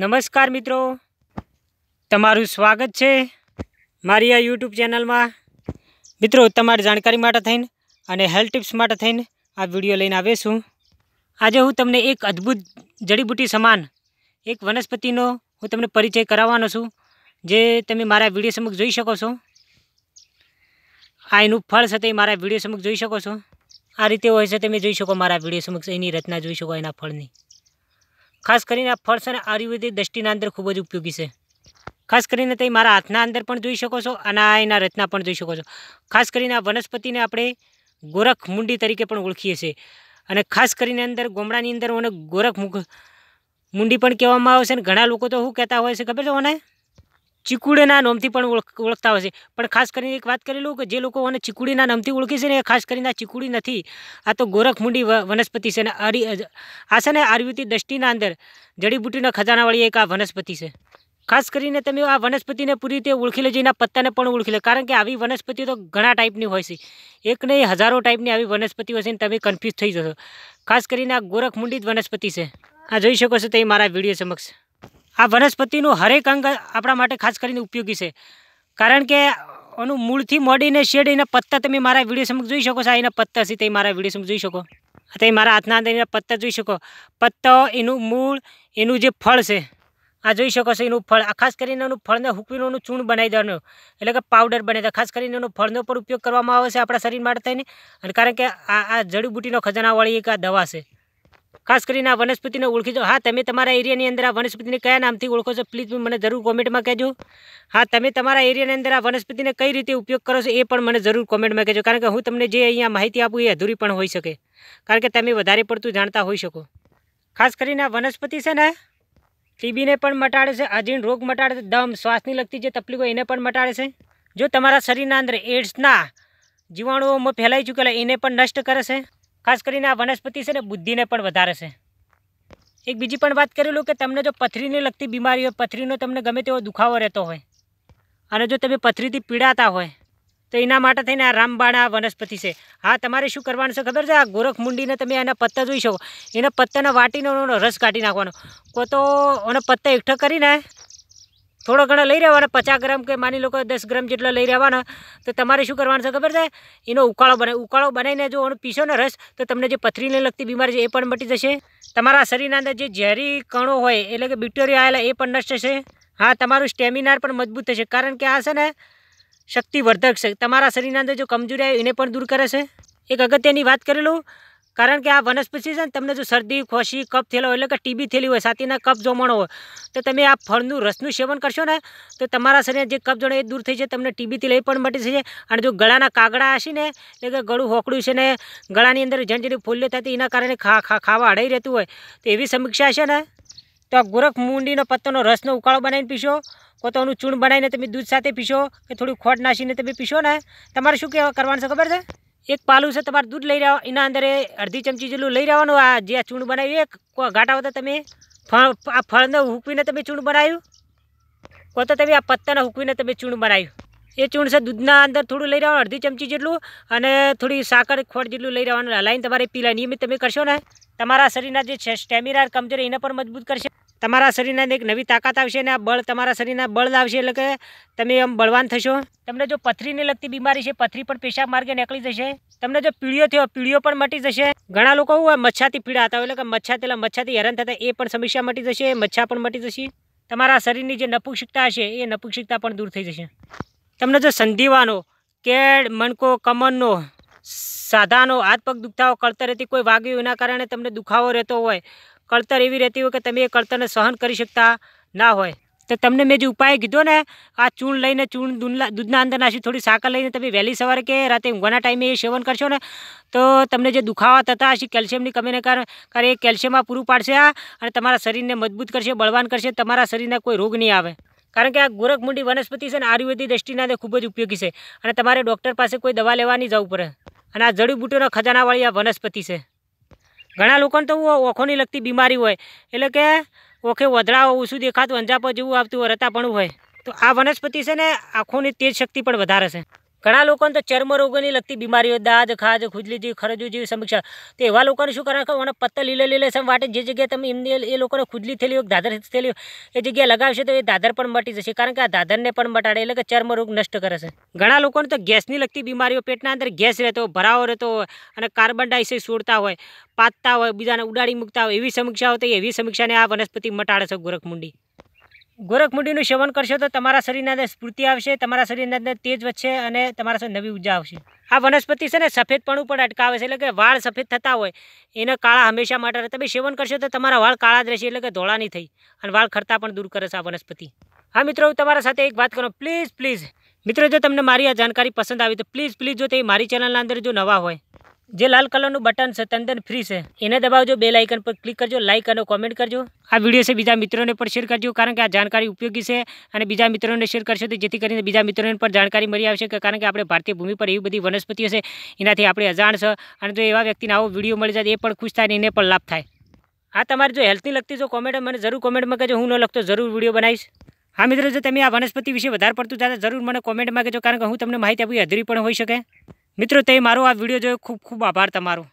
નમસ્કાર મિત્રો તમારું સ્વાગત છે મારી આ યુટ્યુબ ચેનલમાં મિત્રો તમારી જાણકારી માટે થઈને અને હેલ્થ ટિપ્સ માટે થઈને આ વિડીયો લઈને આવ્યો છું આજે હું તમને એક અદ્ભુત જડીબુટી સમાન એક વનસ્પતિનો હું તમને પરિચય કરાવવાનો છું જે તમે મારા વિડીયો સમક્ષ જોઈ શકો છો આ એનું ફળ છે મારા વિડીયો સમક્ષ જોઈ શકો છો આ રીતે હોય છે તમે જોઈ શકો મારા વિડીયો સમક્ષ એની રચના જોઈ શકો એના ફળની ખાસ કરીને આ ફળ છે આયુર્વેદિક દૃષ્ટિના અંદર ખૂબ જ ઉપયોગી છે ખાસ કરીને તમે મારા હાથના અંદર પણ જોઈ શકો છો અને આ એના રચના પણ જોઈ શકો છો ખાસ કરીને આ વનસ્પતિને આપણે ગોરખ મુંડી તરીકે પણ ઓળખીએ છીએ અને ખાસ કરીને અંદર ગોમડાની અંદર ઓને ગોરખ મુખ મુંડી પણ કહેવામાં આવે છે અને ઘણા લોકો તો શું કહેતા હોય છે ખબર છે ઓને ચીકુડીના નામથી પણ ઓળખતા હોય છે પણ ખાસ કરીને એક વાત કરી લઉં કે જે લોકો અને ચીકુડીના નામથી ઓળખે છે ને એ ખાસ કરીને આ ચીકુડી નથી આ તો ગોરખમુંડી વનસ્પતિ છે અને આ છે ને આયુર્વેદિક દ્રષ્ટિના અંદર જડીબુટીના ખજાનાવાળી એક આ વનસ્પતિ છે ખાસ કરીને તમે આ વનસ્પતિને પૂરી રીતે ઓળખી લેજો એના પત્તાને પણ ઓળખી લે કારણ કે આવી વનસ્પતિ તો ઘણા ટાઈપની હોય છે એક નહીં હજારો ટાઈપની આવી વનસ્પતિ હોય છે ને તમે કન્ફ્યુઝ થઈ જશો ખાસ કરીને આ ગોરખમુંડી જ વનસ્પતિ છે આ જોઈ શકો છો તે મારા વિડીયો સમક્ષ આ વનસ્પતિનું હરેક અંગ આપણા માટે ખાસ કરીને ઉપયોગી છે કારણ કે એનું મૂળથી મોડીને શેડ એના પત્તા તમે મારા વિડીયો સમક્ષ જોઈ શકો છો આ એના પત્તા છે તે મારા વિડીયો સમક્ષ જોઈ શકો તે મારા હાથના અંદર એના પત્તા જોઈ શકો પત્તા એનું મૂળ એનું જે ફળ છે આ જોઈ શકો છો એનું ફળ આ ખાસ કરીને એનું ફળને હુકવીનું એનું ચૂર્ણ બનાવી દેવાનું એટલે કે પાવડર બનાવી દે ખાસ કરીને એનો ફળનો પણ ઉપયોગ કરવામાં આવે છે આપણા શરીર માટે થઈને અને કારણ કે આ આ જડીબુટીનો ખજાનાવાળી એક આ દવા છે खास करी ना वनस्पति ने ओळखिजो हां તમે તમારા એરિયા ની અંદર આ વનસ્પતિ ને કયા નામ થી ઓળખો છો પ્લીઝ મને જરૂર કમેન્ટ માં કહેજો હા તમે તમારા એરિયા ને અંદર આ વનસ્પતિ ને કઈ રીતે ઉપયોગ કરો છો એ પણ મને જરૂર કમેન્ટ માં કહેજો કારણ કે હું તમને જે અહીંયા માહિતી આપું એ અધૂરી પણ હોઈ શકે કારણ કે તમે વધારે પડતું જાણતા હોઈ શકો ખાસ કરીને આ વનસ્પતિ છે ને ટીબી ને પણ મટાડે છે અજીન રોગ મટાડે છે દમ શ્વાસની લગતી જે તપલીકો એને પણ મટાડે છે જો તમારા શરીરા અંદર એઇડ્સ ના જીવાણો ફેલાઈ ચૂક્યા હોય એને પણ નષ્ટ કરે છે ખાસ કરીને આ વનસ્પતિ છે ને બુદ્ધિને પણ વધારે છે એક બીજી પણ વાત કરેલું કે તમને જો પથરીને લગતી બીમારી હોય પથરીનો તમને ગમે તેવો દુખાવો રહેતો હોય અને જો તમે પથરીથી પીડાતા હોય તો એના માટે થઈને આ રામબાણ આ વનસ્પતિ છે હા તમારે શું કરવાનું છે ખબર છે આ ગોરખમુંડીને તમે એના પત્તા જોઈ શકો એના પત્તાને વાટીને રસ કાઢી નાખવાનો કો તો એના પત્તા એકઠા કરીને થોડા ઘણા લઈ રહેવાના પચાસ ગ્રામ કે માની લો કે દસ ગ્રામ જેટલા લઈ રહેવાના તો તમારે શું કરવાનું છે ખબર છે એનો ઉકાળો બનાવી ઉકાળો બનાવીને જો પીશો ને રસ તો તમને જે પથરીને લગતી બીમારી છે એ પણ મટી જશે તમારા શરીરના અંદર જે ઝેરી કણો હોય એટલે કે બેક્ટેરિયા આવેલા એ પણ નષ્ટ થશે હા તમારું સ્ટેમિનાર પણ મજબૂત થશે કારણ કે આ છે ને શક્તિવર્ધક છે તમારા શરીરના અંદર જો કમજોરી આવે એને પણ દૂર કરે છે એક અગત્યની વાત કરી લઉં કારણ કે આ વનસ્પતિ છે ને તમને જો શરદી ખોશી કફ થયેલો એટલે કે ટીબી થયેલી હોય છાતીના કફ જોમણો હોય તો તમે આ ફળનું રસનું સેવન કરશો ને તો તમારા શરીર જે કફ જોડે એ દૂર થઈ જાય તમને ટીબીથી લઈ પણ મટી જશે અને જો ગળાના કાગડા હશે ને એટલે કે ગળું હોકડું છે ને ગળાની અંદર જણજણી ફૂલ્યો થતી એના કારણે ખાવા અડાઈ રહેતું હોય તો એવી સમીક્ષા હશે ને તો આ ગોરખ મૂંડીનો પત્તોનો રસનો ઉકાળો બનાવીને પીશો કો ચૂણ બનાવીને તમે દૂધ સાથે પીશો કે થોડું ખોટ નાસીને તમે પીશો ને તમારે શું કહેવા કરવાનું છે ખબર છે એક પાલું છે તમારે દૂધ લઈ રહ્યા એના અંદર અડધી ચમચી જેટલું લઈ રહેવાનું આ જે ચૂંડ બનાવ્યું એ ઘાટા હતા તમે ફળ આ ફળને હૂકવીને તમે ચૂંડ બનાવ્યું કો તો તમે આ પત્તાને હૂકવીને તમે ચૂંડ બનાવ્યું એ ચૂંડ છે દૂધના અંદર થોડું લઈ રહ્યા અડધી ચમચી જેટલું અને થોડી સાકર ખોટ જેટલું લઈ રહેવાનું લાઈન તમારે પીલા નિયમિત તમે કરશો ને તમારા શરીરના જે સ્ટેમિના કમજોરી એને પણ મજબૂત કરશે તમારા શરીરના એક નવી તાકાત આવશે અને આ બળ તમારા શરીરના બળ લાવશે એટલે કે તમે આમ બળવાન થશો તમને જો પથરીને લગતી બીમારી છે પથરી પણ પેશાબ માર્ગે નીકળી જશે તમને જો પીળીઓ થયો પીળીઓ પણ મટી જશે ઘણા લોકો હોય મચ્છાથી પીડાતા હોય એટલે કે મચ્છા તેલા મચ્છાથી હેરાન થતા એ પણ સમસ્યા મટી જશે મચ્છા પણ મટી જશે તમારા શરીરની જે નપુક્ષિકતા હશે એ નપુક્ષિકતા પણ દૂર થઈ જશે તમને જો સંધિવાનો કેડ મણકો કમનનો સાધાનો હાથ પગ દુખાવો કરતા રહેતી કોઈ વાગ્યું એના કારણે તમને દુખાવો રહેતો હોય કળતર એવી રહેતી હોય કે તમે એ કળતરને સહન કરી શકતા ના હોય તો તમને મેં જે ઉપાય કીધો ને આ ચૂણ લઈને ચૂણ દૂધના અંદર નાખી થોડી સાકર લઈને તમે વહેલી સવારે કે રાતે ઊંઘવાના ટાઈમે એ સેવન કરશો ને તો તમને જે દુખાવા થતા હશે કેલ્શિયમની કમીને કારણે એ કેલ્શિયમમાં પૂરું પાડશે આ અને તમારા શરીરને મજબૂત કરશે બળવાન કરશે તમારા શરીરના કોઈ રોગ નહીં આવે કારણ કે આ ગોરખમુંડી વનસ્પતિ છે ને આયુર્વેદિક દ્રષ્ટિના ખૂબ જ ઉપયોગી છે અને તમારે ડૉક્ટર પાસે કોઈ દવા લેવાની જવું પડે અને આ જડીબૂટીનો ખજાનાવાળી આ વનસ્પતિ છે ઘણા લોકોને તો ઓખોની લગતી બીમારી હોય એટલે કે ઓખે વધળા ઓછું દેખાતું અંજાપ જેવું આવતું રતાપણું હોય તો આ વનસ્પતિ છે ને આંખોની તેજ શક્તિ પણ વધારે છે ઘણા લોકોને તો ચર્મરોગોની લગતી બીમારીઓ દાદ ખાજ ખુજલી જેવી ખરજુ જેવી સમીક્ષા તો એવા લોકોને શું કરવાનું અને પત્તર લીલે લીલે સમ વાટે જે જગ્યાએ તમે એમની એ લોકોને ખુજલી થયેલી હોય દાદર થયેલી એ જગ્યાએ લગાવશે તો એ દાદર પણ મટી જશે કારણ કે આ દાદરને પણ મટાડે એટલે કે ચર્મરોગ નષ્ટ કરે છે ઘણા લોકોને તો ગેસની લગતી બીમારીઓ પેટના અંદર ગેસ રહેતો ભરાવો રહેતો હોય અને કાર્બન ડાયોક્સાઇડ છોડતા હોય પાતતા હોય બીજાને ઉડાડી મૂકતા હોય એવી સમીક્ષા હોય તો એવી સમીક્ષાને આ વનસ્પતિ મટાડે છે ગોરખમુંડી ગોરખમુડીનું સેવન કરશો તો તમારા શરીરના અંદર સ્ફૂર્તિ આવશે તમારા શરીરની અંદર તેજ વધશે અને તમારા શરીર નવી ઉર્જા આવશે આ વનસ્પતિ છે ને સફેદપણું પણ અટકાવે છે એટલે કે વાળ સફેદ થતા હોય એના કાળા હંમેશા માટે તમે સેવન કરશો તો તમારા વાળ કાળા જ રહેશે એટલે કે ધોળા નહીં થઈ અને વાળ ખરતા પણ દૂર કરે છે આ વનસ્પતિ હા મિત્રો હું તમારા સાથે એક વાત કરું પ્લીઝ પ્લીઝ મિત્રો જો તમને મારી આ જાણકારી પસંદ આવી તો પ્લીઝ પ્લીઝ જો તે મારી ચેનલના અંદર જો નવા હોય જે લાલ કલરનું બટન છે તંદન ફ્રી છે એને દબાવજો બે લાઇકન પર ક્લિક કરજો લાઇક અને કોમેન્ટ કરજો આ વિડીયો છે બીજા મિત્રોને પણ શેર કરજો કારણ કે આ જાણકારી ઉપયોગી છે અને બીજા મિત્રોને શેર કરશો તો જેથી કરીને બીજા મિત્રોને પણ જાણકારી મળી આવશે કે કારણ કે આપણે ભારતીય ભૂમિ પર એવી બધી વનસ્પતિઓ છે એનાથી આપણે અજાણ છે અને જો એવા વ્યક્તિને આવો વિડીયો મળી જાય એ પણ ખુશ થાય અને એને પણ લાભ થાય આ તમારે જો હેલ્થની લગતી જો કોમેન્ટ મને જરૂર કોમેન્ટમાં કહેજો હું ન લખતો જરૂર વિડીયો બનાવીશ હા મિત્રો જો તમે આ વનસ્પતિ વિશે વધારે પડતું જાતે જરૂર મને કોમેન્ટમાં કહેજો કારણ કે હું તમને માહિતી આપી અધૂરી પણ હોઈ શકે મિત્રો તે મારો આ વિડીયો જોયો ખૂબ ખૂબ આભાર તમારો